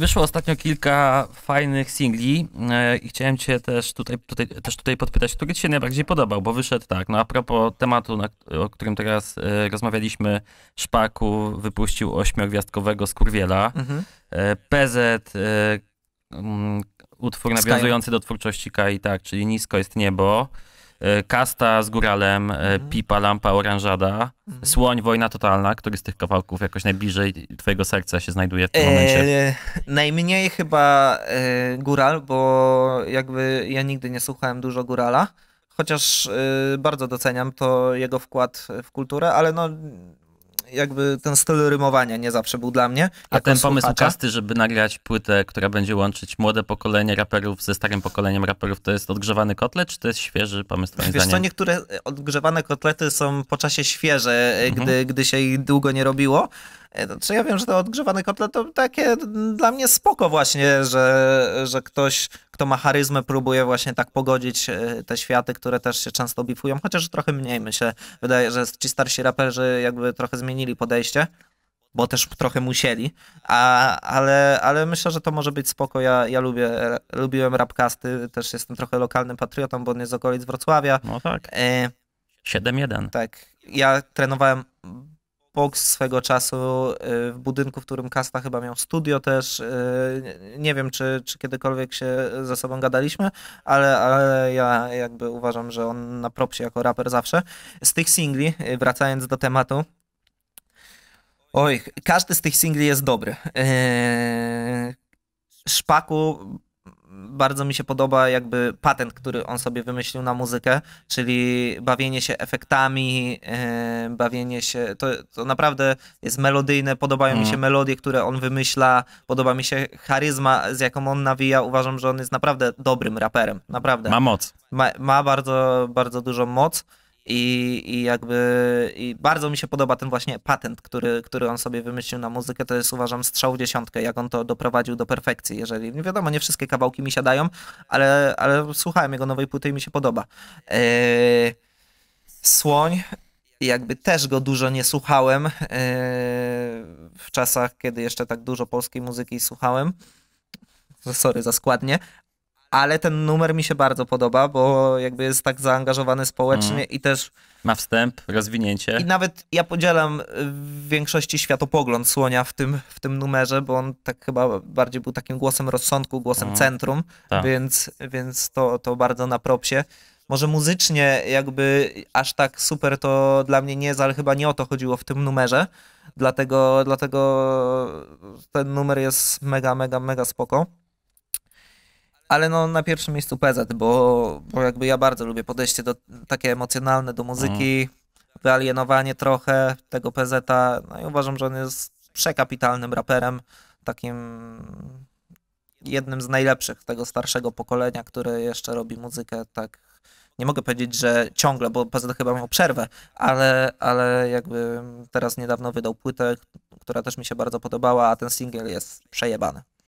Wyszło ostatnio kilka fajnych singli e, i chciałem cię też tutaj, tutaj, też tutaj podpytać, który ci się najbardziej podobał, bo wyszedł tak, no a propos tematu, na, o którym teraz e, rozmawialiśmy, Szpaku wypuścił ośmiogwiazdkowego Skurwiela, mhm. E, PZ, utwór nawiązujący do twórczości Kai, tak, czyli Nisko jest niebo, E, kasta z Góralem, e, mhm. Pipa, Lampa, Oranżada, mhm. Słoń, Wojna Totalna, który z tych kawałków jakoś najbliżej twojego serca się znajduje w tym e, momencie? najmniej chyba e, Góral, bo jakby ja nigdy nie słuchałem dużo Górala, chociaż e, bardzo doceniam to jego wkład w kulturę, ale no jakby ten styl rymowania nie zawsze był dla mnie. A ten słuchacza. pomysł kasty, żeby nagrać płytę, która będzie łączyć młode pokolenie raperów ze starym pokoleniem raperów, to jest odgrzewany kotlet, czy to jest świeży pomysł? Wiesz zdaniem? co, niektóre odgrzewane kotlety są po czasie świeże, mhm. gdy, gdy się ich długo nie robiło. Znaczy ja wiem, że to odgrzewany kotle to takie dla mnie spoko właśnie, że, że ktoś, kto ma charyzmę, próbuje właśnie tak pogodzić e, te światy, które też się często bifują, chociaż trochę mniej my się wydaje, że ci starsi raperzy jakby trochę zmienili podejście, bo też trochę musieli, a, ale, ale myślę, że to może być spoko. Ja, ja lubię, lubiłem rapcasty, też jestem trochę lokalnym patriotą, bo on jest z okolic Wrocławia. No tak. 7-1. E, tak. Ja trenowałem Box swego czasu y, w budynku, w którym Kasta chyba miał studio też. Y, nie wiem, czy, czy kiedykolwiek się ze sobą gadaliśmy, ale, ale ja jakby uważam, że on na propsie jako raper zawsze. Z tych singli, y, wracając do tematu, Oj, każdy z tych singli jest dobry. Szpaku bardzo mi się podoba jakby patent, który on sobie wymyślił na muzykę, czyli bawienie się efektami, yy, bawienie się, to, to, naprawdę jest melodyjne, podobają mm. mi się mhm. melodie, które on wymyśla, podoba mi się charyzma, z jaką on nawija, uważam, że on jest naprawdę dobrym raperem, naprawdę. Ma moc. Ma, ma bardzo, bardzo dużą moc. I, i jakby i bardzo mi się podoba ten właśnie patent, który, który on sobie wymyślił na muzykę. To jest uważam strzał w dziesiątkę, jak on to doprowadził do perfekcji. Jeżeli nie no wiadomo, nie wszystkie kawałki mi siadają, ale, ale słuchałem jego nowej płyty i mi się podoba. Eee, Słoń jakby też go dużo nie słuchałem e, w czasach, kiedy jeszcze tak dużo polskiej muzyki słuchałem. Sorry za składnie, ale ten numer mi się bardzo podoba, bo jakby jest tak zaangażowany społecznie mm. i też. Ma wstęp, rozwinięcie. I nawet ja podzielam y, w większości światopogląd słonia w tym, w tym numerze, bo on tak chyba bardziej był takim głosem rozsądku, głosem mm. centrum, Ta. więc, więc to, to bardzo na propsie. Może muzycznie jakby aż tak super to dla mnie nie jest, ale chyba nie o to chodziło w tym numerze. Dlatego, dlatego ten numer jest mega, mega, mega spoko ale no na pierwszym miejscu PZ, bo, bo jakby ja bardzo lubię podejście do, takie emocjonalne do muzyki, mm. wyalienowanie trochę tego PZ-a, no i uważam, że on jest przekapitalnym raperem, takim jednym z najlepszych tego starszego pokolenia, które jeszcze robi muzykę tak, nie mogę powiedzieć, że ciągle, bo PZ chyba miał przerwę, ale, ale jakby teraz niedawno wydał płytę, która też mi się bardzo podobała, a ten singiel jest przejebany.